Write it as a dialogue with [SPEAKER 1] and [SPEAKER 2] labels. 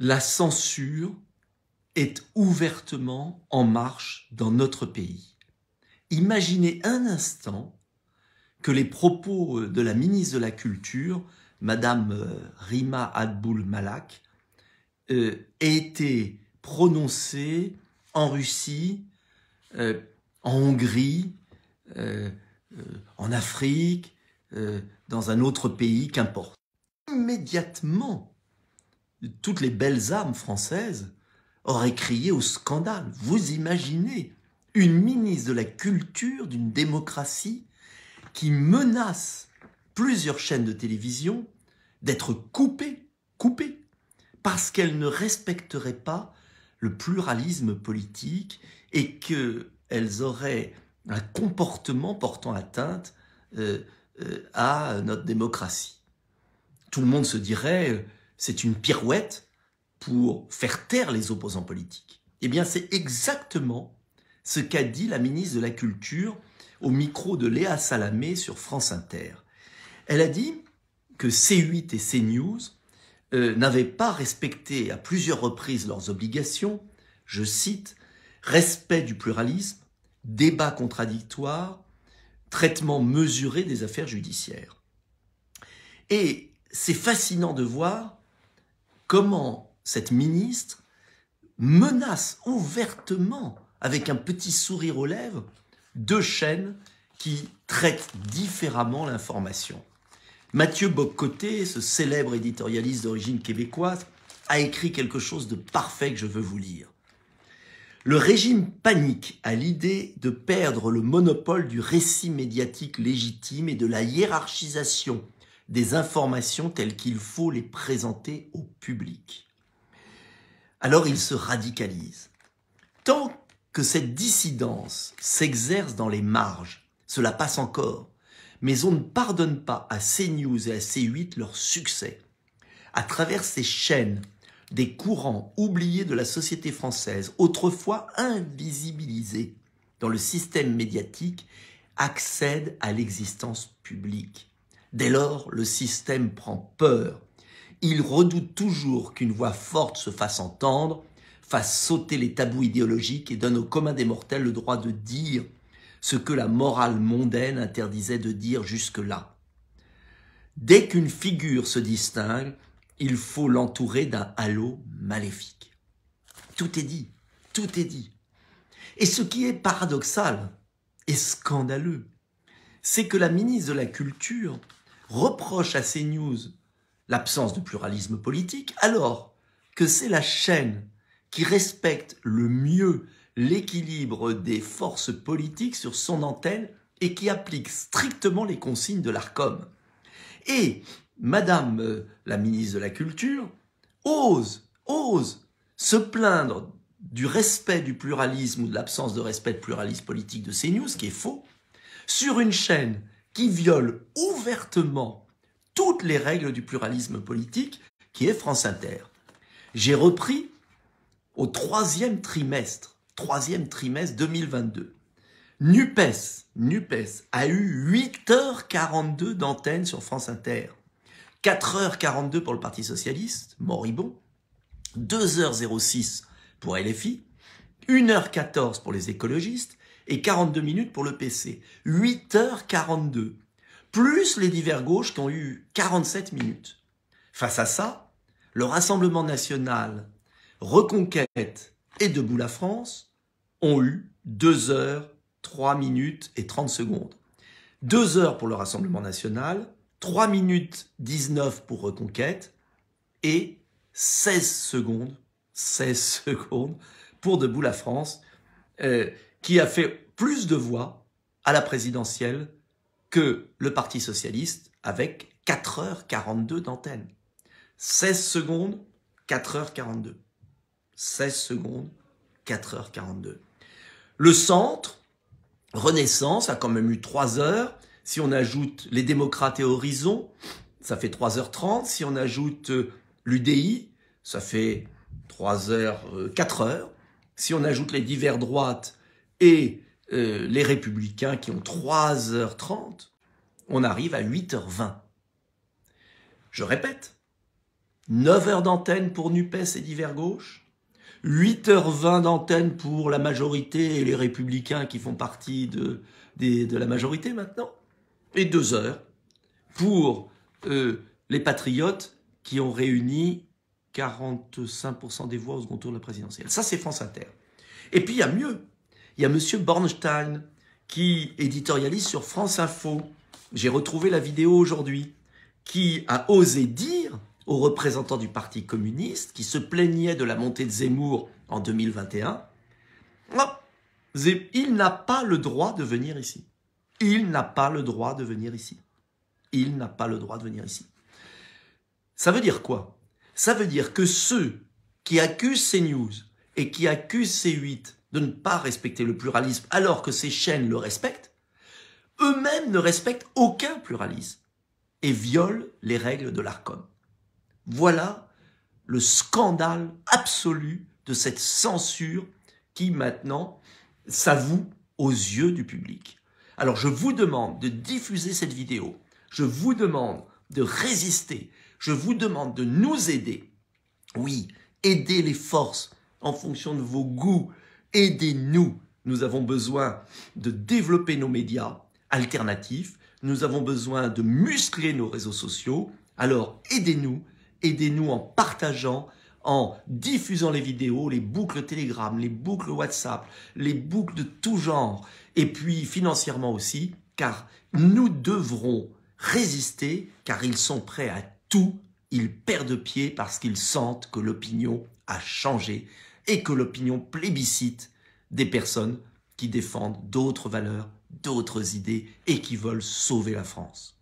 [SPEAKER 1] la censure est ouvertement en marche dans notre pays. Imaginez un instant que les propos euh, de la ministre de la Culture, Madame euh, Rima Adboul Malak, euh, aient été prononcés en Russie, en Hongrie, en Afrique, dans un autre pays, qu'importe. Immédiatement, toutes les belles âmes françaises auraient crié au scandale. Vous imaginez une ministre de la culture d'une démocratie qui menace plusieurs chaînes de télévision d'être coupées, coupées, parce qu'elles ne respecteraient pas le pluralisme politique et qu'elles auraient un comportement portant atteinte euh, euh, à notre démocratie. Tout le monde se dirait, c'est une pirouette pour faire taire les opposants politiques. Eh bien, c'est exactement ce qu'a dit la ministre de la Culture au micro de Léa Salamé sur France Inter. Elle a dit que C8 et CNews euh, n'avaient pas respecté à plusieurs reprises leurs obligations, je cite, respect du pluralisme, débat contradictoire, traitement mesuré des affaires judiciaires. Et c'est fascinant de voir comment cette ministre menace ouvertement, avec un petit sourire aux lèvres, deux chaînes qui traitent différemment l'information. Mathieu Boccoté, ce célèbre éditorialiste d'origine québécoise, a écrit quelque chose de parfait que je veux vous lire. Le régime panique à l'idée de perdre le monopole du récit médiatique légitime et de la hiérarchisation des informations telles qu'il faut les présenter au public. Alors il se radicalise. Tant que cette dissidence s'exerce dans les marges, cela passe encore, mais on ne pardonne pas à CNews et à C8 leur succès. À travers ces chaînes, des courants oubliés de la société française, autrefois invisibilisés dans le système médiatique, accèdent à l'existence publique. Dès lors, le système prend peur. Il redoute toujours qu'une voix forte se fasse entendre, fasse sauter les tabous idéologiques et donne au commun des mortels le droit de dire ce que la morale mondaine interdisait de dire jusque-là. Dès qu'une figure se distingue, il faut l'entourer d'un halo maléfique. Tout est dit, tout est dit. Et ce qui est paradoxal et scandaleux, c'est que la ministre de la Culture reproche à CNews l'absence de pluralisme politique, alors que c'est la chaîne qui respecte le mieux l'équilibre des forces politiques sur son antenne et qui applique strictement les consignes de l'ARCOM. Et Madame euh, la ministre de la Culture ose, ose se plaindre du respect du pluralisme ou de l'absence de respect du pluralisme politique de CNews, qui est faux, sur une chaîne qui viole ouvertement toutes les règles du pluralisme politique qui est France Inter. J'ai repris au troisième trimestre, troisième trimestre 2022. NUPES, NUPES a eu 8h42 d'antenne sur France Inter. 4h42 pour le Parti Socialiste, moribond. 2h06 pour LFI. 1h14 pour les écologistes et 42 minutes pour le PC. 8h42. Plus les divers gauches qui ont eu 47 minutes. Face à ça, le Rassemblement national, Reconquête et Debout la France ont eu 2 h 3 minutes et 30 secondes. 2 h pour le Rassemblement national, 3 minutes 19 pour Reconquête et 16 secondes, 16 secondes pour Debout la France, euh, qui a fait plus de voix à la présidentielle que le Parti socialiste avec 4h42 d'antenne. 16 secondes, 4h42. 16 secondes, 4h42. Le centre, Renaissance, a quand même eu 3 h Si on ajoute les démocrates et Horizon, ça fait 3h30. Si on ajoute euh, l'UDI, ça fait 3 h 4 h Si on ajoute les divers droites et euh, les républicains qui ont 3h30, on arrive à 8h20. Je répète, 9h d'antenne pour NUPES et divers gauche, 8h20 d'antenne pour la majorité et les républicains qui font partie de, de, la majorité maintenant, et 2h pour euh, les patriotes qui ont réuni 45% des voix au second tour de la présidentielle. Ça, c'est France Inter. Et puis, il y a mieux. Il y a Monsieur Bornstein qui éditorialise sur France Info. J'ai retrouvé la vidéo aujourd'hui qui a osé dire aux représentants du Parti communiste qui se plaignaient de la montée de Zemmour en 2021, il n'a pas le droit de venir ici. Il n'a pas le droit de venir ici. Il n'a pas le droit de venir ici. Ça veut dire quoi Ça veut dire que ceux qui accusent News et qui accusent C8 de ne pas respecter le pluralisme alors que ces chaînes le respectent, eux-mêmes ne respectent aucun pluralisme et violent les règles de l'ARCOM. Voilà le scandale absolu de cette censure qui maintenant s'avoue aux yeux du public. Alors je vous demande de diffuser cette vidéo, je vous demande de résister, je vous demande de nous aider. Oui, aider les forces en fonction de vos goûts, aidez-nous. Nous avons besoin de développer nos médias alternatifs, nous avons besoin de muscler nos réseaux sociaux. Alors aidez-nous, aidez-nous en partageant, en diffusant les vidéos, les boucles Telegram, les boucles WhatsApp, les boucles de tout genre, et puis financièrement aussi, car nous devrons résister, car ils sont prêts à tout, ils perdent pied parce qu'ils sentent que l'opinion a changé et que l'opinion plébiscite des personnes qui défendent d'autres valeurs, d'autres idées et qui veulent sauver la France.